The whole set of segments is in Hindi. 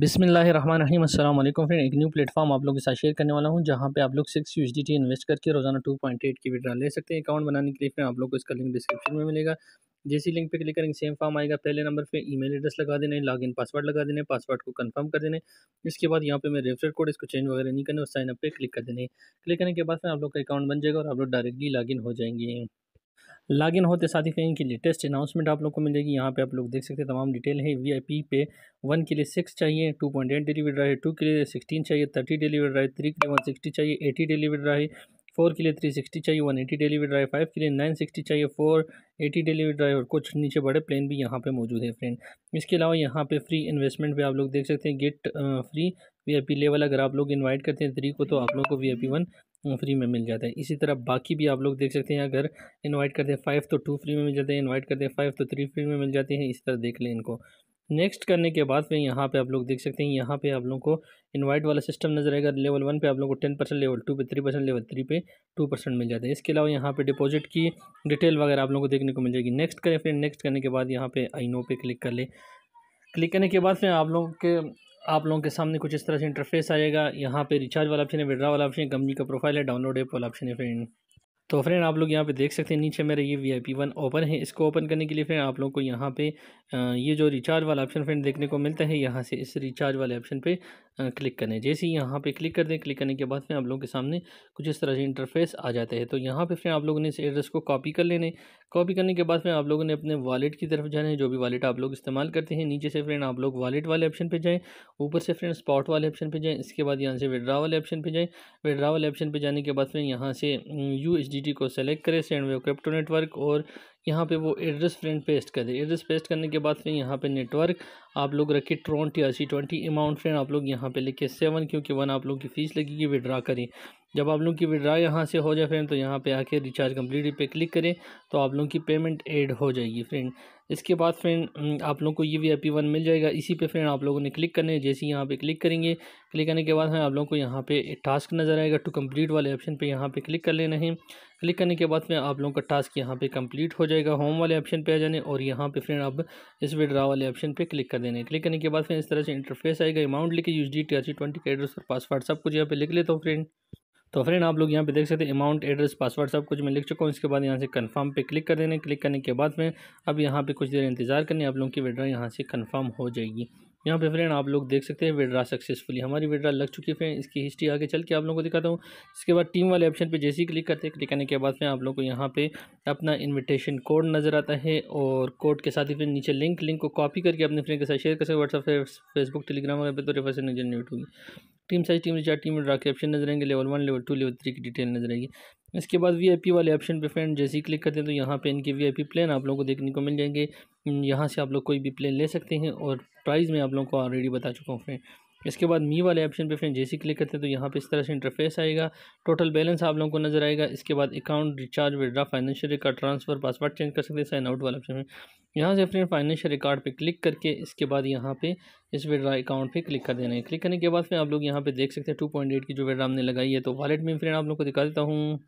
बिसमीम अल्लाम फ्रेंड एक न्यू प्लेटफॉर्म आप लोगों के साथ शेयर करने वाला हूं जहां पे आप लोग सिक्स यू इन्वेस्ट करके रोज़ाना टू पॉइंट एट की विड्रा ले सकते हैं अकाउंट बनाने के लिए फ्रेंड आप लोग को इसका लिंक डिस्क्रिप्शन में मिलेगा जैसी लिंक पे क्लिक करेंगे सेम फॉर्म आएगा पहले नंबर पे ईमेल एड्रेस लगा देने लॉग लॉगिन पासवर्ड लगा देने पासवर्ड को कंफर्म कर देने इसके बाद यहाँ पे मैं रेफर कोड इसको चेंज वगैरह नहीं करने साइन अप पे क्लिक कर देने क्लिक करने के बाद फिर आप लोग का अकाउंट बन जाएगा और आप लोग डायरेक्टली लॉगिन हो जाएंगे लॉगिन होते तो साथ ही कहीं की लेटेस्ट अनाउंसमेंट आप लोग को मिलेगी यहाँ पे आप लोग देख सकते हैं तमाम डिटेल है वी आई पी पे वन के लिए सिक्स चाहिए टू पॉइंट एट रहा है टू के लिए सिक्सटीन चाहिए थर्टी रहा है थ्री के लिए वन सिक्सटी चाहिए एटी रहा है फोर के लिए थ्री सिक्सटी चाहिए वन एटी रहा है फाइव के लिए नाइन सिक्सटी चाहिए फोर एटी रहा है और कुछ नीचे बड़े प्लान भी यहाँ पे मौजूद है फ्रेंड इसके अलावा यहाँ पे फ्री इन्वेस्टमेंट भी आप लोग देख सकते हैं गेट फ्री पी लेवल अगर आप लोग इन्वाइट करते हैं थ्री को तो आप लोग को पी वन फ्री में मिल जाता है इसी तरह बाकी भी आप लोग देख सकते हैं अगर इनवाइट करते हैं फाइव तो टू फ्री में मिल जाते हैं इनवाइट करते हैं फाइव तो थ्री फ्री में मिल जाते हैं इस तरह देख लें इनको नेक्स्ट करने के बाद फिर यहाँ पे आप लोग देख सकते हैं यहाँ पे आप लोगों को इनवाइट वाला सिस्टम नजर आएगा लेवल वन पे आप लोगों को टेन परसेंट लेवल टू पे थ्री परसेंट लेवल थ्री पे टू परसेंट मिल जाता है इसके अलावा यहाँ पे डिपॉजिट की डिटेल वगैरह आप लोगों को देखने को मिल जाएगी नेक्स्ट करें फिर नेक्स्ट करने के बाद यहाँ पे आई नो पे क्लिक कर ले क्लिक करने के बाद फिर आप लोगों के आप लोगों के सामने कुछ इस तरह से इंटरफेस आएगा यहाँ पे रिचार्ज वाला ऑप्शन है विड्रा वाला ऑप्शन है कंपनी का प्रोफाइल है डाउनलोड एप वाला ऑप्शन है फ्रेंड तो फ्रेंड आप लोग यहाँ पे देख सकते हैं नीचे मेरा ये V I P one open है इसको ओपन करने के लिए फ्रेंड आप लोगों को यहाँ पे ये जो रिचार्ज वाला ऑप्शन फ्रेंड देखने को मिलता है यहाँ से इस रिचार्ज वाले ऑप्शन पे क्लिक करें जैसे ही यहाँ पे क्लिक कर दें क्लिक करने के बाद फिर आप लोगों के सामने कुछ इस तरह से इंटरफेस आ जाता है तो यहाँ पर फिर आप लोगों ने इस एड्रेस को कॉपी कर लेने कॉपी करने के बाद फिर आप लोगों ने अपने वालेट की तरफ जाना है जो भी वालेट आप लोग इस्तेमाल करते हैं नीचे से फ्रेंड आप लोग वालेट वाले ऑप्शन पर जाएँ ऊपर से फ्रेंड स्पॉट वाले ऑप्शन पर जाएँ इसके बाद यहाँ से विड्रा वाले ऑप्शन पे जाएँ विड्रा वाले ऑप्शन पर जाने के बाद फिर यहाँ से यू एच डी जी को सेलेक्ट करें सेंड वेव क्रिप्टो नेटवर्क और यहाँ पे वो एड्रेस फ्रेंड पेस्ट कर दे एड्रेस पेस्ट करने के बाद फिर यहाँ पे नेटवर्क आप लोग रखे ट्रोंट या सी ट्वेंटी अमाउंट फ्रेंड आप लोग यहाँ पे लिखे सेवन क्योंकि वन आप लोग की फ़ीस लगेगी विड्रा करें जब आप लोग की विड्रा यहाँ से हो जाए फ्रेंड तो यहाँ पे आके रिचार्ज कम्प्लीट पे क्लिक करें तो आप लोग की पेमेंट एड हो जाएगी फ्रेंड इसके बाद फ्रेंड आप लोग को ये वी आई पी वन मिल जाएगा इसी पे फ्रेंड आप लोगों ने क्लिक करने जैसे यहाँ पे क्लिक करेंगे क्लिक करने के बाद हमें आप लोगों को यहाँ पे टास्क नज़र आएगा टू कंप्लीट वाले ऑप्शन पे यहाँ पे क्लिक कर लेना है क्लिक करने के बाद में आप लोगों का टास्क यहाँ पे कंप्लीट हो जाएगा होम वाले ऑप्शन पे आ जाने और यहाँ पे फ्रेंड आप इस विड्रा वाले ऑप्शन पे क्लिक कर देने क्लिक करने के बाद फिर इस तरह से इंटरफेस आएगा अमाउंट लिखे U S D T R C twenty address और पासवर्ड सब कुछ यहाँ पे लिख लेता हूँ फ्रेंड तो फ्रेंड आप लोग यहाँ पे देख सकते हैं अमाउंट एड्रेस पासवर्ड सब कुछ मैं लिख चुका हूँ इसके बाद यहाँ से कन्फर्म पे क्लिक कर देने क्लिक करने के बाद में अब यहाँ पे कुछ देर इंतजार करने आप लोगों की विड्रा यहाँ से कन्फर्म हो जाएगी यहाँ पे फ्रेंड आप लोग देख सकते हैं विड्रा सक्सेसफुली हमारी विड्रा लग चुकी है फ्रेंड इसकी हिस्ट्री आगे चल के आप लोगों को दिखाता हूँ इसके बाद टीम वाले ऑप्शन पे जैसे ही क्लिक करते हैं क्लिक करने के बाद फिर आप लोगों को यहाँ पे अपना इनविटेशन कोड नज़र आता है और कोड के साथ ही फिर नीचे लिंक लिंक को कॉपी करके अपने फ्रेंड के साथ शेयर कर सकते हैं व्हाट्सअप फेसबुक टेलीग्राम वगैरह पर तो रेफर से उठूंगी team size team recharge team draw के ऑप्शन नजर आएंगे level one level two level three की डिटेल नजर आएगी इसके बाद वीआईपी वाले ऑप्शन पे फ्रेंड जैसे ही क्लिक करते हैं तो यहाँ पे इनके वीआईपी प्लान आप लोगों को देखने को मिल जाएंगे यहाँ से आप लोग कोई भी प्लान ले सकते हैं और प्राइस में आप लोगों को ऑलरेडी बता चुका हूँ फ्रेंड इसके बाद मी वाले ऑप्शन पे फ्रेंड जैसे क्लिक करते हैं तो यहाँ पे इस तरह से इंटरफेस आएगा टोटल बैलेंस आप लोगों को नजर आएगा इसके बाद account recharge withdraw financial record transfer password change कर सकते हैं साइन आउट वाला ऑप्शन में यहाँ से फ्रेंड फाइनेंशियल रिकॉर्ड पे क्लिक करके इसके बाद यहाँ पे इस विड्रा अकाउंट पे क्लिक कर देना है क्लिक करने के बाद फिर आप लोग यहाँ पे देख सकते हैं टू पॉइंट एट की जो विड्रा हमने लगाई है तो वालेट में फ्रेंड आप लोग को दिखा देता हूँ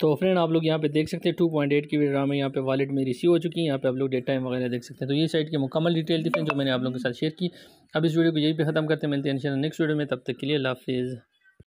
तो फ्रेंड आप लोग यहाँ पे देख सकते हैं टू पॉइंट एट की ड्राम में यहाँ पे वॉलेट में रिसीव हो चुकी है यहाँ पे आप लोग डेट टाइम वगैरह देख सकते हैं तो ये साइट की मुकम्मल डिटेल थी फ्रेंड जो मैंने आप लोगों के साथ शेयर की अब इस वीडियो को यही पे खत्म करते हैं मिलते हैं नेक्स्ट वीडियो में तब तक के लिए लाफिज़